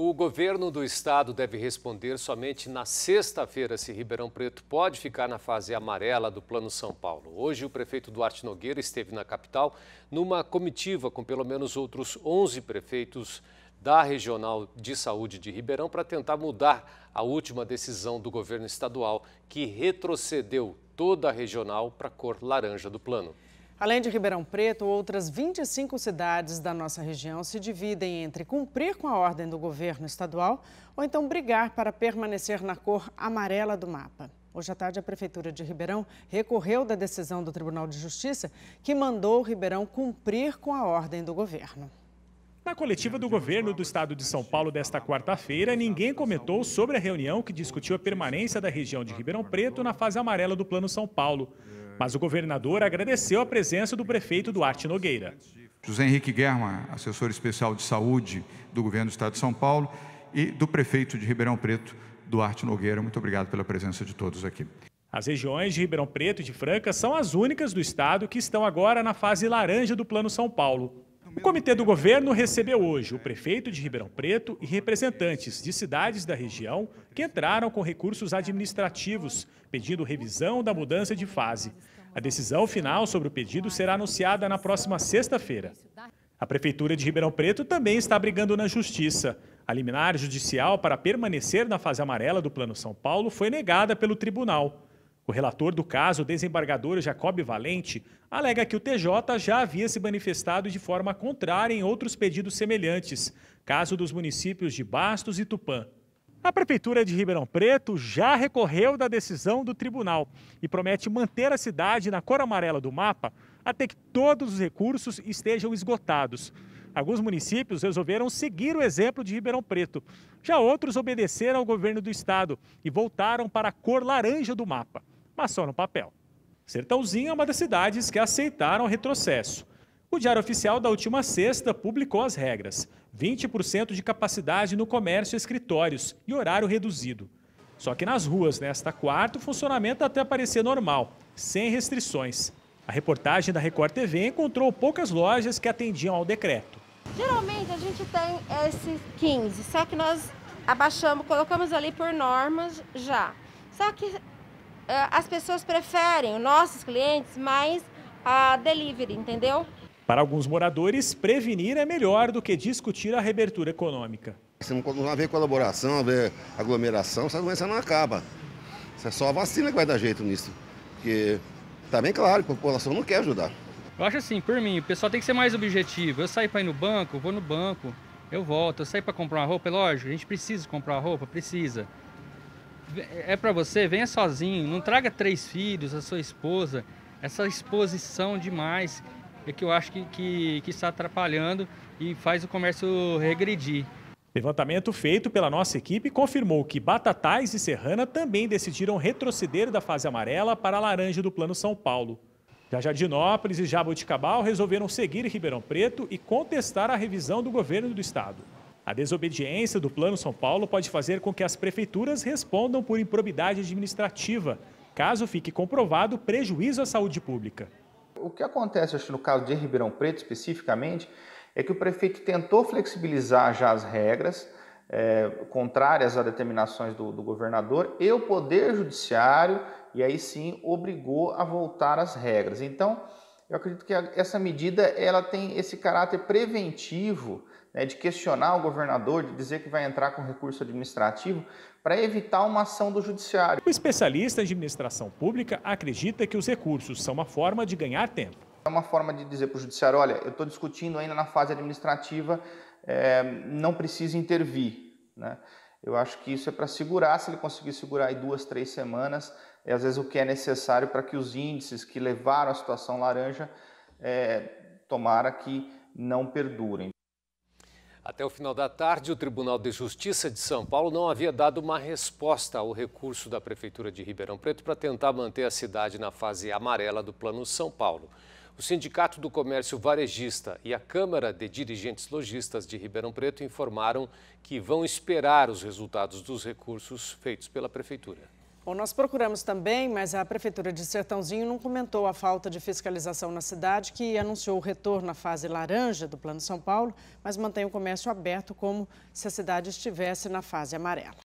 O governo do estado deve responder somente na sexta-feira se Ribeirão Preto pode ficar na fase amarela do Plano São Paulo. Hoje, o prefeito Duarte Nogueira esteve na capital numa comitiva com pelo menos outros 11 prefeitos da Regional de Saúde de Ribeirão para tentar mudar a última decisão do governo estadual, que retrocedeu toda a regional para a cor laranja do plano. Além de Ribeirão Preto, outras 25 cidades da nossa região se dividem entre cumprir com a ordem do governo estadual ou então brigar para permanecer na cor amarela do mapa. Hoje à tarde, a Prefeitura de Ribeirão recorreu da decisão do Tribunal de Justiça que mandou Ribeirão cumprir com a ordem do governo. Na coletiva do governo do estado de São Paulo desta quarta-feira, ninguém comentou sobre a reunião que discutiu a permanência da região de Ribeirão Preto na fase amarela do Plano São Paulo mas o governador agradeceu a presença do prefeito Duarte Nogueira. José Henrique Guerra, assessor especial de saúde do governo do estado de São Paulo, e do prefeito de Ribeirão Preto, Duarte Nogueira. Muito obrigado pela presença de todos aqui. As regiões de Ribeirão Preto e de Franca são as únicas do estado que estão agora na fase laranja do Plano São Paulo. O Comitê do Governo recebeu hoje o prefeito de Ribeirão Preto e representantes de cidades da região que entraram com recursos administrativos, pedindo revisão da mudança de fase. A decisão final sobre o pedido será anunciada na próxima sexta-feira. A Prefeitura de Ribeirão Preto também está brigando na Justiça. A liminar judicial para permanecer na fase amarela do Plano São Paulo foi negada pelo tribunal. O relator do caso, o desembargador Jacob Valente, alega que o TJ já havia se manifestado de forma contrária em outros pedidos semelhantes, caso dos municípios de Bastos e Tupã. A Prefeitura de Ribeirão Preto já recorreu da decisão do tribunal e promete manter a cidade na cor amarela do mapa até que todos os recursos estejam esgotados. Alguns municípios resolveram seguir o exemplo de Ribeirão Preto. Já outros obedeceram ao governo do estado e voltaram para a cor laranja do mapa mas só no papel. Sertãozinho é uma das cidades que aceitaram o retrocesso. O Diário Oficial da última sexta publicou as regras: 20% de capacidade no comércio e escritórios e horário reduzido. Só que nas ruas, nesta quarta, o funcionamento até parecia normal, sem restrições. A reportagem da Record TV encontrou poucas lojas que atendiam ao decreto. Geralmente a gente tem esses 15, só que nós abaixamos, colocamos ali por normas já. Só que ah, as pessoas preferem, nossos clientes, mais a delivery, entendeu? Para alguns moradores, prevenir é melhor do que discutir a reabertura econômica. Se não haver colaboração, haver aglomeração, essa doença não acaba. Isso é só a vacina que vai dar jeito nisso. Porque está bem claro que a população não quer ajudar. Eu acho assim, por mim, o pessoal tem que ser mais objetivo. Eu saio para ir no banco, vou no banco, eu volto. Eu saio para comprar uma roupa, é lógico, a gente precisa comprar uma roupa, precisa é para você, venha sozinho, não traga três filhos, a sua esposa, essa exposição demais é que eu acho que, que, que está atrapalhando e faz o comércio regredir. Levantamento feito pela nossa equipe confirmou que Batatais e Serrana também decidiram retroceder da fase amarela para a laranja do Plano São Paulo. Já Jardinópolis e Jaboticabal resolveram seguir Ribeirão Preto e contestar a revisão do governo do estado. A desobediência do Plano São Paulo pode fazer com que as prefeituras respondam por improbidade administrativa, caso fique comprovado prejuízo à saúde pública. O que acontece, acho, no caso de Ribeirão Preto especificamente, é que o prefeito tentou flexibilizar já as regras é, contrárias a determinações do, do governador e o Poder Judiciário, e aí sim, obrigou a voltar às regras. Então, eu acredito que essa medida ela tem esse caráter preventivo né, de questionar o governador, de dizer que vai entrar com recurso administrativo para evitar uma ação do judiciário. O especialista em administração pública acredita que os recursos são uma forma de ganhar tempo. É uma forma de dizer para o judiciário, olha, eu estou discutindo ainda na fase administrativa, é, não precisa intervir. Né? Eu acho que isso é para segurar, se ele conseguir segurar aí duas, três semanas, é às vezes o que é necessário para que os índices que levaram a situação laranja é, tomara que não perdurem. Até o final da tarde, o Tribunal de Justiça de São Paulo não havia dado uma resposta ao recurso da Prefeitura de Ribeirão Preto para tentar manter a cidade na fase amarela do Plano São Paulo. O Sindicato do Comércio Varejista e a Câmara de Dirigentes Logistas de Ribeirão Preto informaram que vão esperar os resultados dos recursos feitos pela Prefeitura. Bom, nós procuramos também, mas a Prefeitura de Sertãozinho não comentou a falta de fiscalização na cidade, que anunciou o retorno à fase laranja do Plano São Paulo, mas mantém o comércio aberto como se a cidade estivesse na fase amarela.